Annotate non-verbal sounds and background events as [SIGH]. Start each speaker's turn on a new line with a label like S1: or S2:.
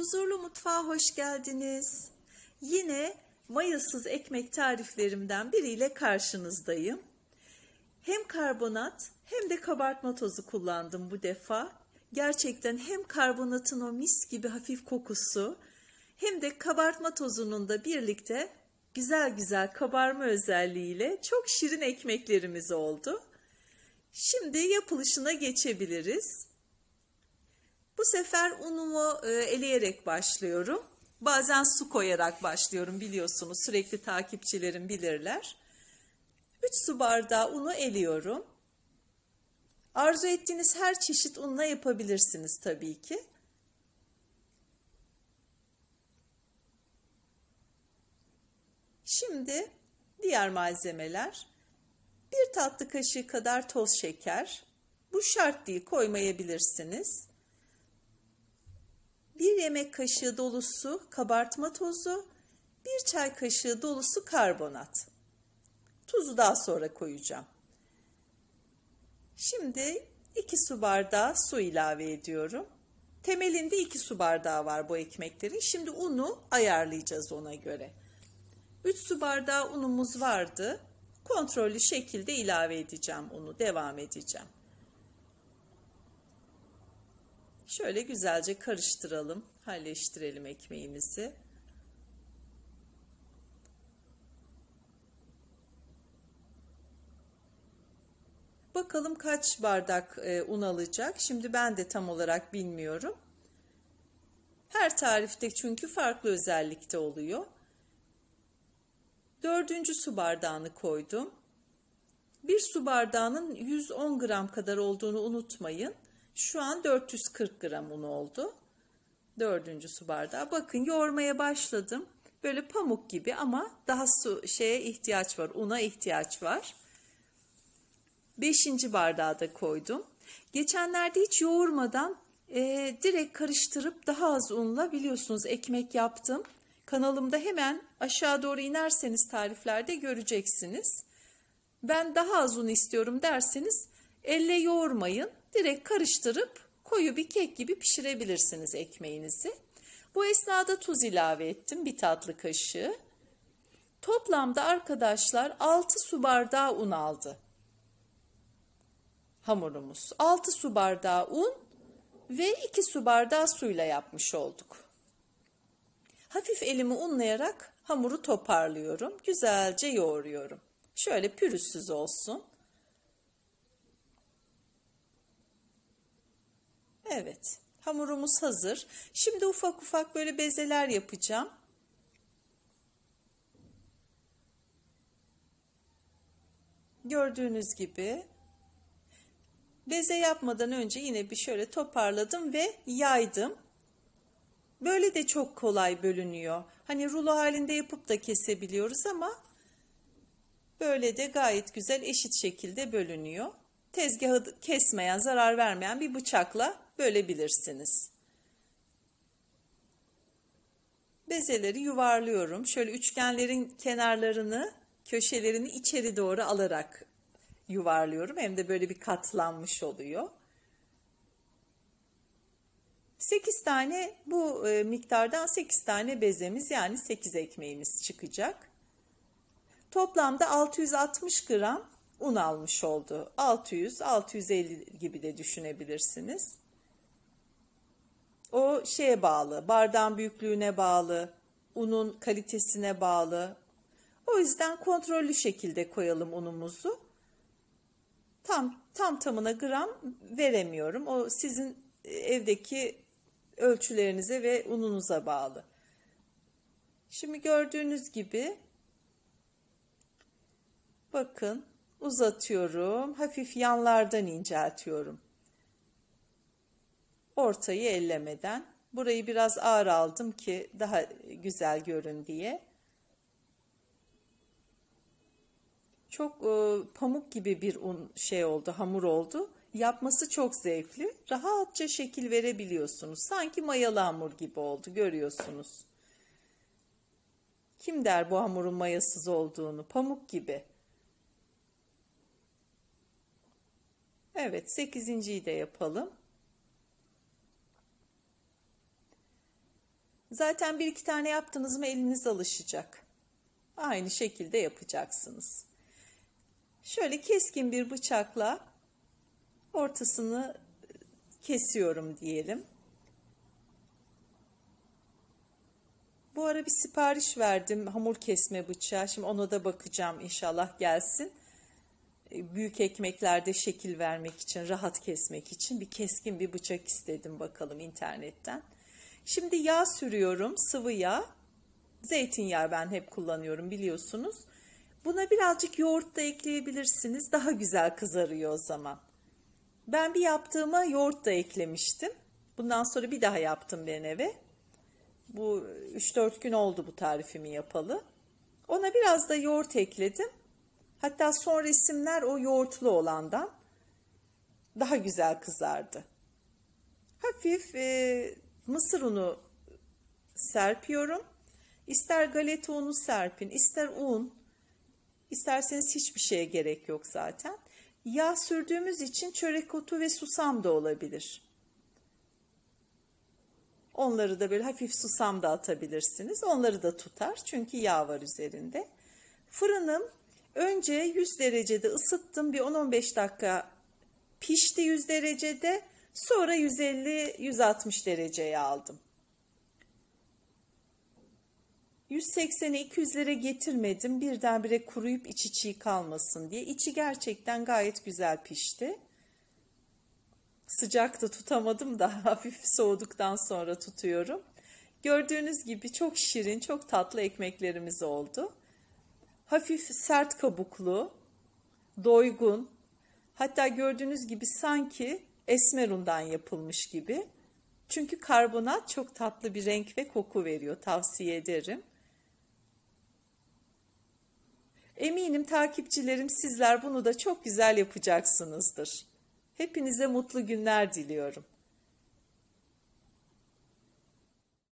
S1: Huzurlu Mutfağa hoş geldiniz. Yine mayasız ekmek tariflerimden biriyle karşınızdayım. Hem karbonat hem de kabartma tozu kullandım bu defa. Gerçekten hem karbonatın o mis gibi hafif kokusu hem de kabartma tozunun da birlikte güzel güzel kabarma özelliğiyle çok şirin ekmeklerimiz oldu. Şimdi yapılışına geçebiliriz. Bu sefer unumu e, eleyerek başlıyorum. Bazen su koyarak başlıyorum biliyorsunuz. Sürekli takipçilerim bilirler. 3 su bardağı unu eliyorum. Arzu ettiğiniz her çeşit unla yapabilirsiniz tabii ki. Şimdi diğer malzemeler. 1 tatlı kaşığı kadar toz şeker. Bu şart değil koymayabilirsiniz. 1 yemek kaşığı dolusu kabartma tozu, 1 çay kaşığı dolusu karbonat. Tuzu daha sonra koyacağım. Şimdi 2 su bardağı su ilave ediyorum. Temelinde 2 su bardağı var bu ekmeklerin. Şimdi unu ayarlayacağız ona göre. 3 su bardağı unumuz vardı. Kontrollü şekilde ilave edeceğim unu, devam edeceğim. Şöyle güzelce karıştıralım, halleştirelim ekmeğimizi. Bakalım kaç bardak e, un alacak. Şimdi ben de tam olarak bilmiyorum. Her tarifte çünkü farklı özellikte oluyor. Dördüncü su bardağını koydum. Bir su bardağının 110 gram kadar olduğunu unutmayın. Şu an 440 gram un oldu. Dördüncü su bardağı. Bakın yoğurmaya başladım. Böyle pamuk gibi ama daha su şeye ihtiyaç var. Una ihtiyaç var. Beşinci bardağı da koydum. Geçenlerde hiç yoğurmadan e, direkt karıştırıp daha az unla biliyorsunuz ekmek yaptım. Kanalımda hemen aşağı doğru inerseniz tariflerde göreceksiniz. Ben daha az un istiyorum derseniz elle yoğurmayın direkt karıştırıp koyu bir kek gibi pişirebilirsiniz ekmeğinizi. Bu esnada tuz ilave ettim bir tatlı kaşığı. Toplamda arkadaşlar 6 su bardağı un aldı hamurumuz. 6 su bardağı un ve 2 su bardağı suyla yapmış olduk. Hafif elimi unlayarak hamuru toparlıyorum. Güzelce yoğuruyorum. Şöyle pürüzsüz olsun. Evet hamurumuz hazır. Şimdi ufak ufak böyle bezeler yapacağım. Gördüğünüz gibi beze yapmadan önce yine bir şöyle toparladım ve yaydım. Böyle de çok kolay bölünüyor. Hani rulo halinde yapıp da kesebiliyoruz ama böyle de gayet güzel eşit şekilde bölünüyor. Tezgahı kesmeyen, zarar vermeyen bir bıçakla Böyle bilirsiniz. Bezeleri yuvarlıyorum. Şöyle üçgenlerin kenarlarını, köşelerini içeri doğru alarak yuvarlıyorum. Hem de böyle bir katlanmış oluyor. 8 tane bu e, miktardan 8 tane bezemiz yani 8 ekmeğimiz çıkacak. Toplamda 660 gram un almış oldu. 600-650 gibi de düşünebilirsiniz. O şeye bağlı, bardağın büyüklüğüne bağlı, unun kalitesine bağlı. O yüzden kontrollü şekilde koyalım unumuzu. Tam tam tamına gram veremiyorum. O sizin e, evdeki ölçülerinize ve ununuza bağlı. Şimdi gördüğünüz gibi bakın uzatıyorum. Hafif yanlardan inceltiyorum ortayı ellemeden burayı biraz ağır aldım ki daha güzel görün diye. Çok e, pamuk gibi bir un şey oldu, hamur oldu. Yapması çok zevkli. Rahatça şekil verebiliyorsunuz. Sanki mayalı hamur gibi oldu görüyorsunuz. Kim der bu hamurun mayasız olduğunu? Pamuk gibi. Evet 8.yi de yapalım. Zaten bir iki tane yaptınız mı eliniz alışacak. Aynı şekilde yapacaksınız. Şöyle keskin bir bıçakla ortasını kesiyorum diyelim. Bu ara bir sipariş verdim hamur kesme bıçağı. Şimdi ona da bakacağım inşallah gelsin. E, büyük ekmeklerde şekil vermek için, rahat kesmek için bir keskin bir bıçak istedim bakalım internetten. Şimdi yağ sürüyorum. Sıvı yağ. Zeytinyağı ben hep kullanıyorum biliyorsunuz. Buna birazcık yoğurt da ekleyebilirsiniz. Daha güzel kızarıyor o zaman. Ben bir yaptığıma yoğurt da eklemiştim. Bundan sonra bir daha yaptım ben eve. Bu 3-4 gün oldu bu tarifimi yapalı. Ona biraz da yoğurt ekledim. Hatta son resimler o yoğurtlu olandan daha güzel kızardı. Hafif e, mısır unu serpiyorum. İster galeta unu serpin, ister un, isterseniz hiçbir şeye gerek yok zaten. Yağ sürdüğümüz için çörek otu ve susam da olabilir. Onları da böyle hafif susam da atabilirsiniz. Onları da tutar çünkü yağ var üzerinde. Fırınım önce 100 derecede ısıttım. Bir 10-15 dakika pişti 100 derecede. Sonra 150-160 dereceye aldım. 180'e 200'lere getirmedim. Birdenbire kuruyup içi çiğ kalmasın diye. İçi gerçekten gayet güzel pişti. Sıcakta tutamadım da [LAUGHS] hafif soğuduktan sonra tutuyorum. Gördüğünüz gibi çok şirin, çok tatlı ekmeklerimiz oldu. Hafif sert kabuklu, doygun. Hatta gördüğünüz gibi sanki esmerundan yapılmış gibi. Çünkü karbonat çok tatlı bir renk ve koku veriyor. Tavsiye ederim. Eminim takipçilerim sizler bunu da çok güzel yapacaksınızdır. Hepinize mutlu günler diliyorum.